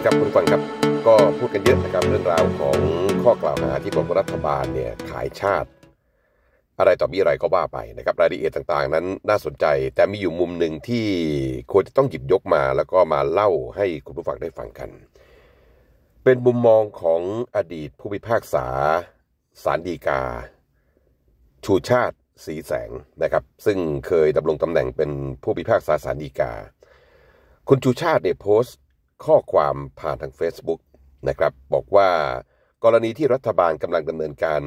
ีครับคุณฟังครับก็พูดกันเยอะนะครับเรื่องราวของข้อกล่าวหาที่กรมรัฐบาลเนี่ยขายชาติ อะไรต่อมีอะไรก็ว่าไปนะครับรายละเอียดต่างๆ นั้นน่าสนใจ แต่มีอยู่มุมหนึ่งที่ควรจะต้องหยิบยกมา แล้วก็มาเล่าให้คุณผู้ฟังได้ฟังกัน เป็นมุมมองของอดีตผู้พิพากษาสารดีกา ชูชาติ สีแสงนะครับซึ่งเคยดำรงตำแหน่งเป็นผู้พิพากษาสารดีกา คุณชูชาติเนี่ยโพสต์ข้อความผ่านทาง Facebook นะครับ บอกว่ากรณีที่รัฐบาลกำลังดำเนินการ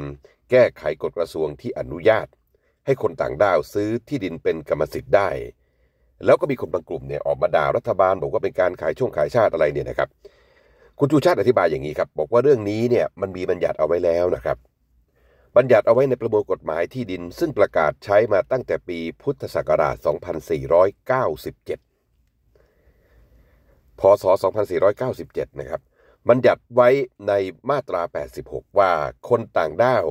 แก้ไขกฎกระทรวงที่อนุญาต ให้คนต่างด้าวซื้อที่ดินเป็นกรรมสิทธิ์ได้ แล้วก็มีคน บาง กลุ่มเนี่ยออกมาด่ารัฐบาลบอกว่าเป็นการขายช่วงขายชาติอะไรเนี่ยนะครับ คุณจูชาติอธิบายอย่างนี้ครับ บอกว่าเรื่องนี้เนี่ยมันมีบัญญัติเอาไว้แล้วนะครับ บัญญัติเอาไว้ในประมวลกฎหมายที่ดิน ซึ่งประกาศใช้มาตั้งแต่ปี พุทธศักราช 2497พศ 2497นะครับบัญญัติไว้ในมาตรา 86 ว่าคนต่างด้าว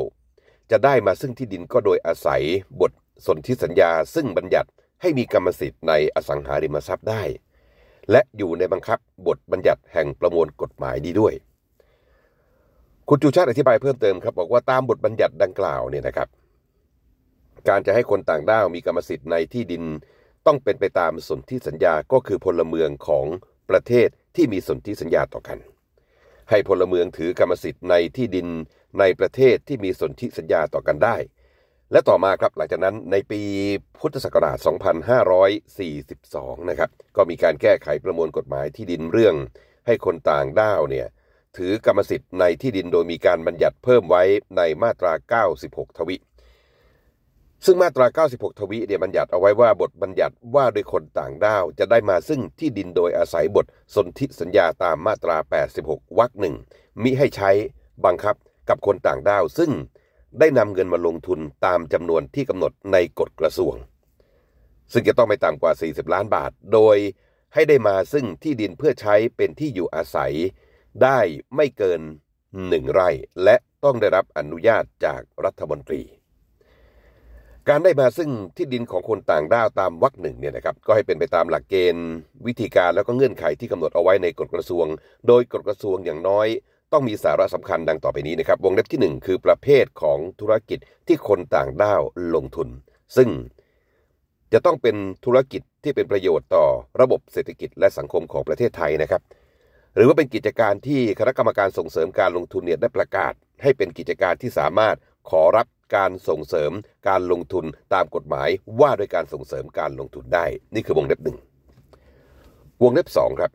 จะได้มาซึ่งที่ดินก็โดยอาศัยบทสนธิสัญญา ซึ่งบัญญัติให้มีกรรมสิทธิ์ในอสังหาริมทรัพย์ได้ และอยู่ในบังคับบทบัญญัติแห่งประมวลกฎหมายดีด้วย คุณจูชาติอธิบายเพิ่มเติมครับบอกว่าตามบทบัญญัติดังกล่าวเนี่ยนะครับ การจะให้คนต่างด้าวมีกรรมสิทธิ์ในที่ดิน ต้องเป็นไปตามสนธิสัญญาก็คือพลเมืองของประเทศที่มีสนธิสัญญาต่อกัน ให้พลเมืองถือกรรมสิทธิ์ในที่ดินในประเทศที่มีสนธิสัญญาต่อกันได้ และต่อมาครับหลังจากนั้นในปีพุทธศักราช 2542นะครับก็มีการแก้ไขประมวลกฎหมายที่ดินเรื่องให้คนต่างด้าวเนี่ยถือกรรมสิทธิ์ในที่ดินโดยมีการบัญญัติเพิ่มไว้ในมาตรา 96 ทวีซึ่งมาตรา 96 ทวีเนี่ยบัญญัติเอาไว้ว่าบทบัญญัติว่าโดยคนต่างด้าวจะได้มาซึ่งที่ดินโดยอาศัยบทสนธิสัญญาตามมาตรา 86 วรรคหนึ่งมิให้ใช้บังคับกับคนต่างด้าว ซึ่งได้นำเงินมาลงทุนตามจำนวนที่กำหนดในกฎกระทรวง ซึ่งจะต้องไม่ต่ำกว่า 40 ล้านบาทโดยให้ได้มาซึ่งที่ดินเพื่อใช้เป็นที่อยู่อาศัย ได้ไม่เกินหนึ่งไร่ และต้องได้รับอนุญาตจากรัฐมนตรีการได้มาซึ่งที่ดินของคนต่างด้าวตามวรรคหนึ่งเนี่ยนะครับก็ให้เป็นไปตามหลักเกณฑ์ วิธีการแล้วก็เงื่อนไขที่กำหนดเอาไว้ในกฎกระทรวง โดยกฎกระทรวงอย่างน้อย ต้องมีสาระสำคัญดังต่อไปนี้นะครับ วงเล็บที่ 1 คือประเภทของธุรกิจที่คนต่างด้าวลงทุน ซึ่ง จะต้องเป็นธุรกิจที่เป็นประโยชน์ต่อระบบเศรษฐกิจ และสังคมของประเทศไทยนะครับ หรือว่าเป็นกิจการที่คณะกรรมการส่งเสริมการลงทุนเนี่ยได้ประกาศให้เป็นกิจการที่สามารถขอรับการส่งเสริมการลงทุนตามกฎหมายว่าด้วยการส่งเสริมการลงทุนได้ นี่คือวงเล็บหนึ่ง วงเล็บสองครับ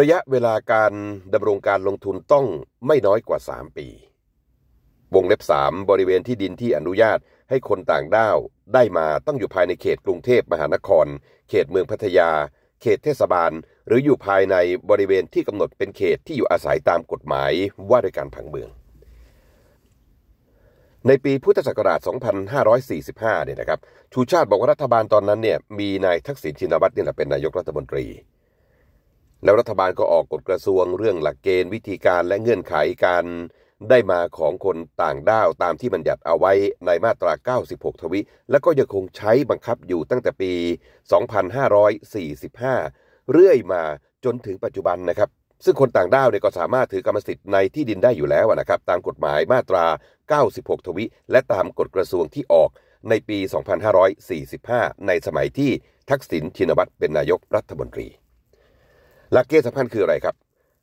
ระยะเวลาการดำรงการลงทุนต้องไม่น้อยกว่า 3 ปี วงเล็บ3บริเวณที่ดินที่อนุญาตให้คนต่างด้าว ได้มาต้องอยู่ภายในเขตกรุงเทพมหานคร เขตเมืองพัทยา เขตเทศบาล หรืออยู่ภายในบริเวณที่กำหนดเป็นเขตที่อยู่อาศัยตามกฎหมาย ว่าด้วยการผังเมืองในปีพุทธศักราช 2545 เนี่ยนะครับ ชูชาติบอกว่ารัฐบาลตอนนั้นเนี่ย มีนายทักษิณชินวัตรนี่แหละเป็นนายกรัฐมนตรี แล้วรัฐบาลก็ออกกฎกระทรวงเรื่องหลักเกณฑ์วิธีการและเงื่อนไขการได้มาของคนต่างด้าวตามที่บัญญัติเอาไว้ในมาตรา 96 ทวีและก็ยังคงใช้บังคับอยู่ตั้งแต่ปี 2545 เรื่อยมาจนถึงปัจจุบันนะครับซึ่งคนต่างด้าวเนี่ยก็สามารถถือกรรมสิทธิ์ในที่ดินได้อยู่แล้วนะครับตามกฎหมายมาตรา 96 ทวิ และตามกฎกระทรวงที่ออกในปี 2545 ในสมัยที่ทักษิณชินวัตรเป็นนายกรัฐมนตรี หลักเกณฑ์สำคัญคืออะไรครับ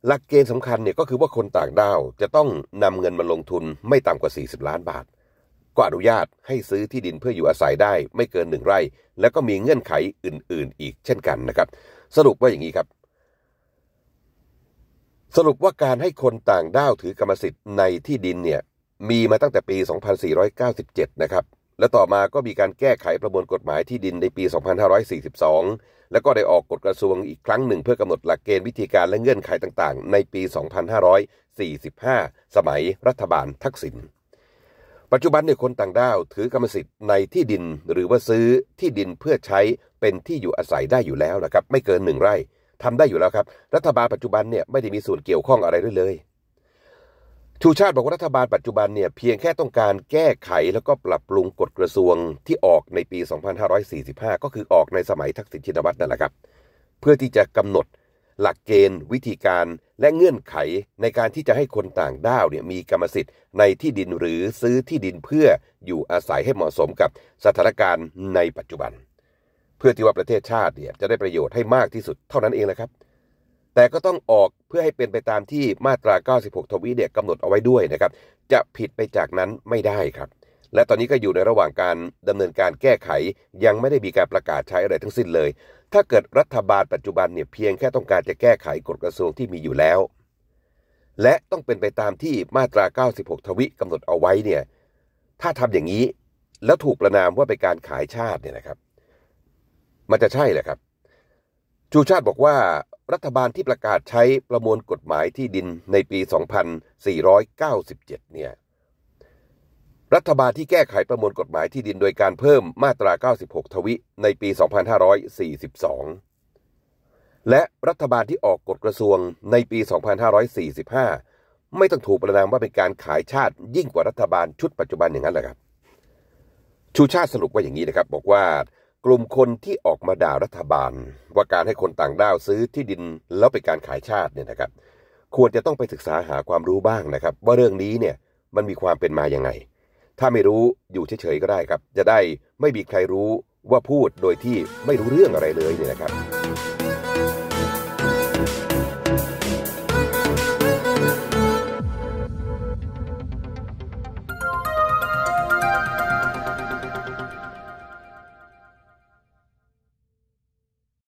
หลักเกณฑ์สำคัญเนี่ยก็คือว่าคนต่างด้าวจะต้องนำเงินมาลงทุนไม่ต่ำกว่า 40 ล้านบาท ก็อนุญาตให้ซื้อที่ดินเพื่ออยู่อาศัยได้ ไม่เกินหนึ่งไร่ และก็มีเงื่อนไขอื่นๆ อีกเช่นกันนะครับ สรุปว่าอย่างนี้ครับสรุปว่าการให้คนต่างด้าวถือกรรมสิทธิ์ในที่ดินเนี่ยมีมาตั้งแต่ปี 2497 นะครับ และต่อมาก็มีการแก้ไขประมวลกฎหมายที่ดินในปี 2542 แล้วก็ได้ออกกฎกระทรวงอีกครั้งหนึ่ง เพื่อกำหนดหลักเกณฑ์วิธีการและเงื่อนไขต่างๆ ในปี 2545 สมัยรัฐบาลทักษิณปัจจุบันเนี่ยคนต่างด้าวถือกรรมสิทธิ์ในที่ดินหรือว่าซื้อที่ดินเพื่อใช้เป็นที่อยู่อาศัยได้อยู่แล้วนะครับไม่เกินหนึ่งไร่ทำได้อยู่แล้วครับ รัฐบาลปัจจุบันเนี่ยไม่ได้มีส่วนเกี่ยวข้องอะไรด้วยเลยชูชาติบอกว่า รัฐบาลปัจจุบันเนี่ยเพียงแค่ต้องการแก้ไขแล้วก็ปรับปรุงกฎกระทรวงที่ออกในปี 2545 ก็คือออกในสมัยทักษิณชินวัตรนั่นแหละครับ เพื่อที่จะกำหนดหลักเกณฑ์ วิธีการและเงื่อนไขในการที่จะให้คนต่างด้าวเนี่ยมีกรรมสิทธิ์ในที่ดินหรือซื้อที่ดินเพื่ออยู่อาศัยให้เหมาะสมกับสถานการณ์ในปัจจุบันเพื่อที่ว่าประเทศชาติเนี่ย จะได้ประโยชน์ให้มากที่สุดเท่านั้นเองนะครับ แต่ก็ต้องออกเพื่อให้เป็นไปตามที่มาตรา96 ทวีเดียกำหนดเอาไว้ด้วยนะครับ จะผิดไปจากนั้นไม่ได้ครับ และตอนนี้ก็อยู่ในระหว่างการดำเนินการแก้ไขยังไม่ได้มีการประกาศใช้อะไรทั้งสิ้นเลย ถ้าเกิดรัฐบาลปัจจุบันเนี่ยเพียงแค่ต้องการจะแก้ไขกฎกระทรวงที่มีอยู่แล้ว และต้องเป็นไปตามที่มาตรา 96 ทวีกำหนดเอาไว้เนี่ยถ้าทำอย่างนี้แล้วถูกประนามว่าเป็นการขายชาติเนี่ยนะครับมันจะใช่แหละครับ ชูชาติบอกว่ารัฐบาลที่ประกาศใช้ประมวลกฎหมายที่ดินในปี 2497 เนี่ย รัฐบาลที่แก้ไขประมวลกฎหมายที่ดินโดยการเพิ่มมาตรา 96 ทวิในปี 2542 และรัฐบาลที่ออกกฎกระทรวงในปี 2545 ไม่ต้องถูกประนามว่าเป็นการขายชาติยิ่งกว่ารัฐบาลชุดปัจจุบันอย่างนั้นแหละครับ ชูชาติสรุปว่าอย่างนี้นะครับ บอกว่ากลุ่มคนที่ออกมาด่ารัฐบาล ว่าการให้คนต่างด้าวซื้อที่ดินแล้วเป็นการขายชาติเนี่ยนะครับ ควรจะต้องไปศึกษาหาความรู้บ้างนะครับ ว่าเรื่องนี้เนี่ยมันมีความเป็นมาอย่างไง ถ้าไม่รู้อยู่เฉยๆก็ได้ครับ จะได้ไม่มีใครรู้ว่าพูดโดยที่ไม่รู้เรื่องอะไรเลยเนี่ยนะครับ